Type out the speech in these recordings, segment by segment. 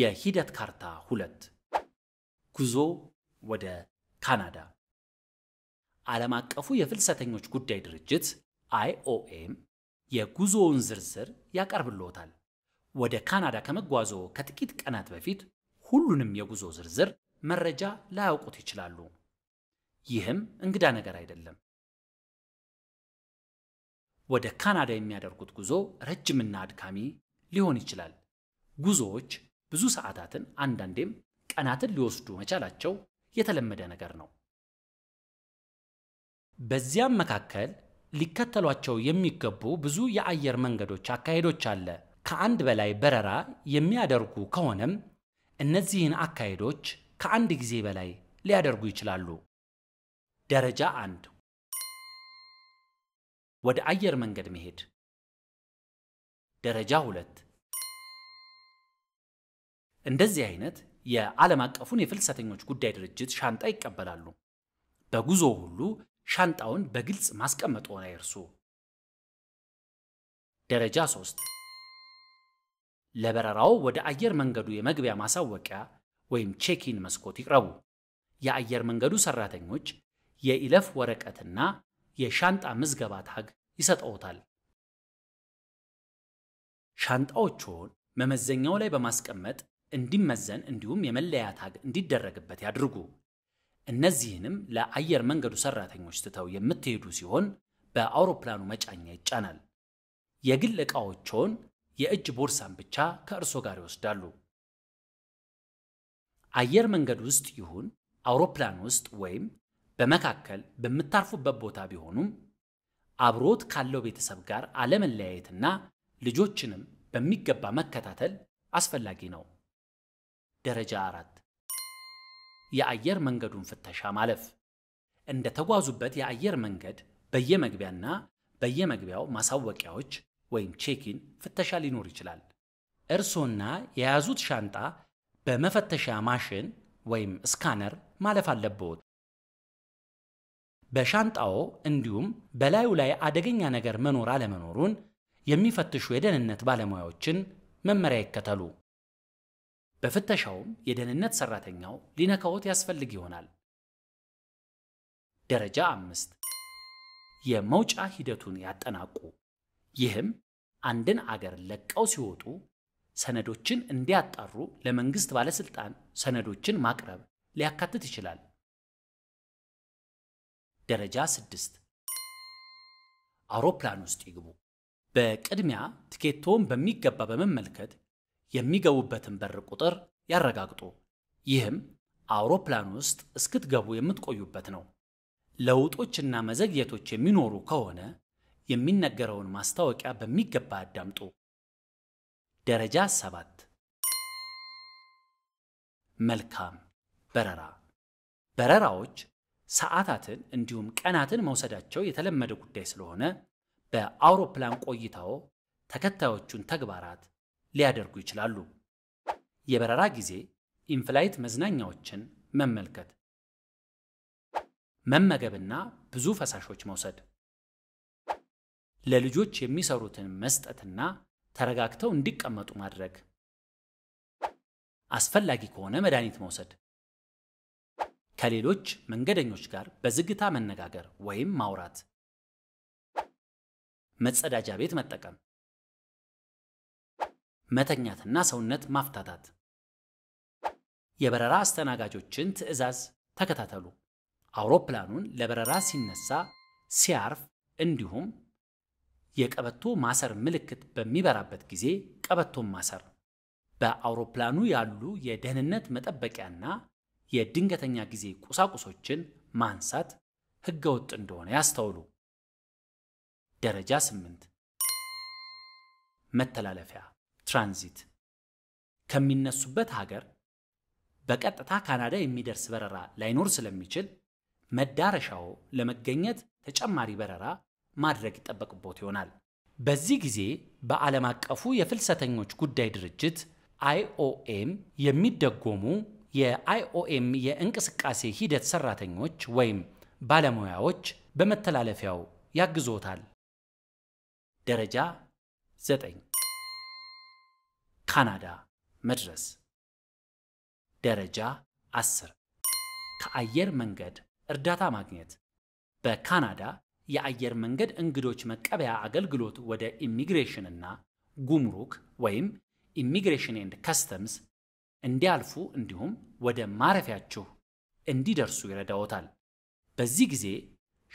የሂደት ካርታ ሁለት ጉዞ ወደ ካናዳ ዓለም አቀፉ የፍልሰተኞች ጉዳይ ድርጅት አይኦኤም የጉዞውን ዝርዝር ያቀርብልዎታል። ወደ ካናዳ ከመጓዞ ከጥቂት ቀናት በፊት ሁሉንም የጉዞ ዝርዝር መረጃ ላያውቁት ይችላሉ። ይህም እንግዳ ነገር አይደለም። ወደ ካናዳ የሚያደርጉት ጉዞ ረጅምና አድካሚ ሊሆን ይችላል። ጉዞዎች ብዙ ሰዓታትን አንዳንዴም ቀናትን ሊወስዱ መቻላቸው የተለመደ ነገር ነው። በዚያም መካከል ሊከተሏቸው የሚገቡ ብዙ የአየር መንገዶች አካሄዶች አለ። ከአንድ በላይ በረራ የሚያደርጉ ከሆነም እነዚህን አካሄዶች ከአንድ ጊዜ በላይ ሊያደርጉ ይችላሉ። ደረጃ አንድ ወደ አየር መንገድ መሄድ። ደረጃ ሁለት እንደዚህ አይነት የዓለም አቀፉን የፍልሰተኞች ጉዳይ ድርጅት ሻንጣ ይቀበላሉ። በጉዞ ሁሉ ሻንጣውን በግልጽ ማስቀመጥ ሆነ ይርሱ። ደረጃ 3 ለበረራው ወደ አየር መንገዱ የመግቢያ ማሳወቂያ ወይም ቼኪን መስኮት ይቅረቡ። የአየር መንገዱ ሰራተኞች የኢለፍ ወረቀትና የሻንጣ ምዝገባ ታግ ይሰጠውታል። ሻንጣዎችን መመዘኛው ላይ በማስቀመጥ እንዲመዘን እንዲሁም የመለያ ታግ እንዲደረግበት ያድርጉ። እነዚህንም ለአየር መንገዱ ሰራተኞች ትተው የምትሄዱ ሲሆን በአውሮፕላኑ መጫኛ ይጫናል። የግል ዕቃዎችዎን፣ የእጅ ቦርሳን ብቻ ከእርሶ ጋር ይወስዳሉ። አየር መንገድ ውስጥ ይሁን አውሮፕላን ውስጥ ወይም በመካከል በምታርፉበት ቦታ ቢሆኑም አብሮት ካለው ቤተሰብ ጋር አለመለያየትና ልጆችንም በሚገባ መከታተል አስፈላጊ ነው። ደረጃ አራት የአየር መንገዱን ፍተሻ ማለፍ እንደ ተጓዙበት የአየር መንገድ በየመግቢያና በየመግቢያው ማሳወቂያዎች ወይም ቼኪን ፍተሻ ሊኖር ይችላል። እርሶና የያዙት ሻንጣ በመፈተሻ ማሽን ወይም ስካነር ማለፍ አለብዎት። በሻንጣዎ እንዲሁም በላዩ ላይ አደገኛ ነገር መኖር አለመኖሩን የሚፈትሹ የደህንነት ባለሙያዎችን መመሪያ ይከተሉ። በፍተሻውም የደህንነት ሰራተኛው ሊነካዎት ያስፈልግ ይሆናል። ደረጃ አምስት የመውጫ ሂደቱን ያጠናቁ። ይህም አንድን አገር ለቀው ሲወጡ ሰነዶችን እንዲያጣሩ ለመንግስት ባለስልጣን ሰነዶችን ማቅረብ ሊያካትት ይችላል። ደረጃ ስድስት አውሮፕላን ውስጥ ይግቡ። በቅድሚያ ትኬቶውን በሚገባ በመመልከት የሚገቡበትን በር ቁጥር ያረጋግጡ። ይህም አውሮፕላን ውስጥ እስክትገቡ የምትቆዩበት ነው። ለውጦችና መዘግየቶች የሚኖሩ ከሆነ የሚነገረውን ማስታወቂያ በሚገባ አዳምጡ። ደረጃ ሰባት መልካም በረራ። በረራዎች ሰዓታትን እንዲሁም ቀናትን መውሰዳቸው የተለመደ ጉዳይ ስለሆነ በአውሮፕላን ቆይታዎ ተከታዮቹን ተግባራት ሊያደርጉ ይችላሉ። የበረራ ጊዜ ኢንፍላይት መዝናኛዎችን መመልከት፣ መመገብና ብዙ ፈሳሾች መውሰድ፣ ለልጆች የሚሰሩትን መስጠትና ተረጋግተው እንዲቀመጡ ማድረግ፣ አስፈላጊ ከሆነ መድኃኒት መውሰድ፣ ከሌሎች መንገደኞች ጋር በዝግታ መነጋገር ወይም ማውራት፣ መጸዳጃ ቤት መጠቀም መተኛትና ሰውነት ማፍታታት። የበረራ አስተናጋጆችን ትዕዛዝ ተከታተሉ። አውሮፕላኑን ለበረራ ሲነሳ፣ ሲያርፍ እንዲሁም የቀበቶ ማሰር ምልክት በሚበራበት ጊዜ ቀበቶን ማሰር። በአውሮፕላኑ ያሉ የደህንነት መጠበቂያና የድንገተኛ ጊዜ ቁሳቁሶችን ማንሳት ህገወጥ እንደሆነ ያስተውሉ። ደረጃ ስምንት መተላለፊያ ትራንዚት ከሚነሱበት ሀገር በቀጥታ ካናዳ የሚደርስ በረራ ላይኖር ስለሚችል መዳረሻው ለመገኘት ተጨማሪ በረራ ማድረግ ይጠበቅቦት ይሆናል። በዚህ ጊዜ በዓለም አቀፉ የፍልሰተኞች ጉዳይ ድርጅት አይኦኤም የሚደጎሙ የአይኦኤም የእንቅስቃሴ ሂደት ሰራተኞች ወይም ባለሙያዎች በመተላለፊያው ያግዞታል። ደረጃ 9 ካናዳ መድረስ ደረጃ 10 ከአየር መንገድ እርዳታ ማግኘት በካናዳ የአየር መንገድ እንግዶች መቀበያ አገልግሎት ወደ ኢሚግሬሽን እና ጉምሩክ ወይም ኢሚግሬሽን ኤንድ ከስተምስ እንዲያልፉ እንዲሁም ወደ ማረፊያችሁ እንዲደርሱ ይረዳዎታል። በዚህ ጊዜ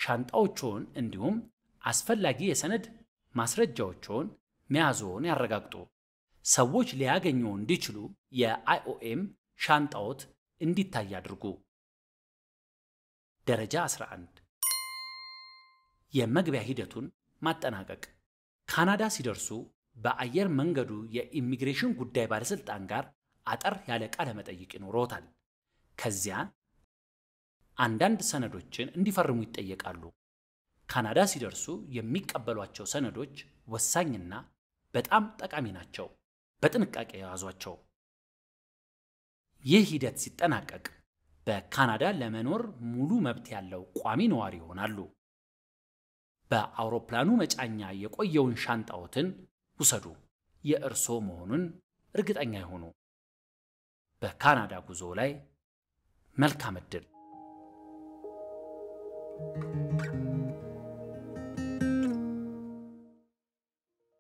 ሻንጣዎችዎን እንዲሁም አስፈላጊ የሰነድ ማስረጃዎችዎን መያዝዎን ያረጋግጡ። ሰዎች ሊያገኘው እንዲችሉ የአይኦኤም ሻንጣዎት እንዲታይ አድርጉ። ደረጃ 11 የመግቢያ ሂደቱን ማጠናቀቅ። ካናዳ ሲደርሱ በአየር መንገዱ የኢሚግሬሽን ጉዳይ ባለስልጣን ጋር አጠር ያለ ቃለ መጠይቅ ይኖረዎታል። ከዚያ አንዳንድ ሰነዶችን እንዲፈርሙ ይጠየቃሉ። ካናዳ ሲደርሱ የሚቀበሏቸው ሰነዶች ወሳኝና በጣም ጠቃሚ ናቸው። በጥንቃቄ የያዟቸው። ይህ ሂደት ሲጠናቀቅ በካናዳ ለመኖር ሙሉ መብት ያለው ቋሚ ነዋሪ ይሆናሉ። በአውሮፕላኑ መጫኛ የቆየውን ሻንጣዎትን ውሰዱ፣ የእርሶ መሆኑን እርግጠኛ ይሆኑ። በካናዳ ጉዞ ላይ መልካም ዕድል!